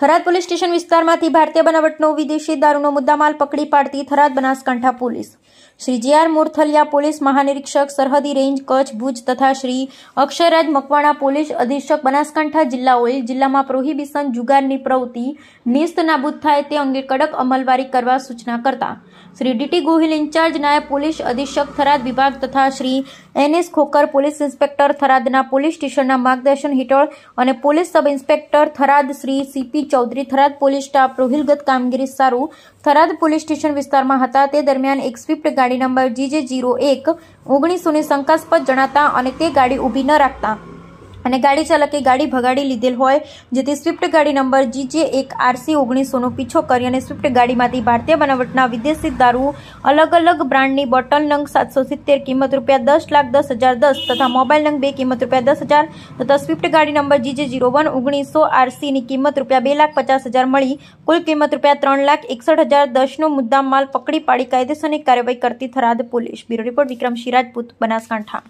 Tharad police station વિસ્તારમાંથી ભારતીય બનાવટનો વિદેશી દારૂનો મુદ્દામાલ પકડી પાડતી થરાદ બનાસકાંઠા પોલીસ શ્રી જે આર મોરથલિયા પોલીસ મહાનિરીક્ષક સરહદી રેન્જ કચ્છ ભુજ તથા શ્રી અક્ષયરાજ મકવાણા પોલીસ અધિક્ષક બનાસકાંઠા જિલ્લા ઓઇલ જિલ્લામાં પ્રોહિબિશન જુગારની પ્રવૃત્તિ નિસ્ત નાબૂદ થાય તે અંગે કડક અમલવારી કરવા સૂચના કરતા શ્રી ડીટી ગોહિલ ઇન્ચાર્જ નાયબ પોલીસ અધિક્ષક થરાદ વિભાગ તથા Shri NS Khokhar police inspector થરાદના પોલીસ સ્ટેશનના માર્ગદર્શન હેઠળ અને police sub inspector Tharad Shri CP Chaudhary Tharad police staff રોહિલગત કામગીરી સારું થરાદ પોલીસ સ્ટેશન વિસ્તારમાં હતા તે દરમિયાન એક સ્વિફ્ટ ગાડી નંબર જીજે જીરો એક ઓગણીસોની શંકાસ્પદ જણાતા અને તે ગાડી ઊભી ન રાખતા અને ગાડી ચાલકે ગાડી ભગાડી લીધેલ હોય જેથી સ્વિફ્ટ ગાડી નંબર જીજે એક આરસી ઓગણીસોનો પીછો કરી અને સ્વિફ્ટ ગાડીમાંથી ભારતીય બનાવટના વિદેશી દારૂ અલગ અલગ બ્રાન્ડની બોટલ નંગ સાતસો સિત્તેર કિંમત રૂપિયા દસ લાખ દસ હજાર દસ તથા મોબાઈલ નંગ બે કિંમત રૂપિયા દસ હજાર તથા સ્વિફ્ટ ગાડી નંબર જીજે જીરો વન ઓગણીસો આરસીની કિંમત રૂપિયા બે લાખ પચાસ હજાર મળી કુલ કિંમત રૂપિયા ત્રણ લાખ એકસઠ હજાર દસનો મુદ્દામાલ પકડી પાડી કાયદેસરની કાર્યવાહી કરતી Tharad police bureau report Vikram શિરાજપુત બનાસકાંઠા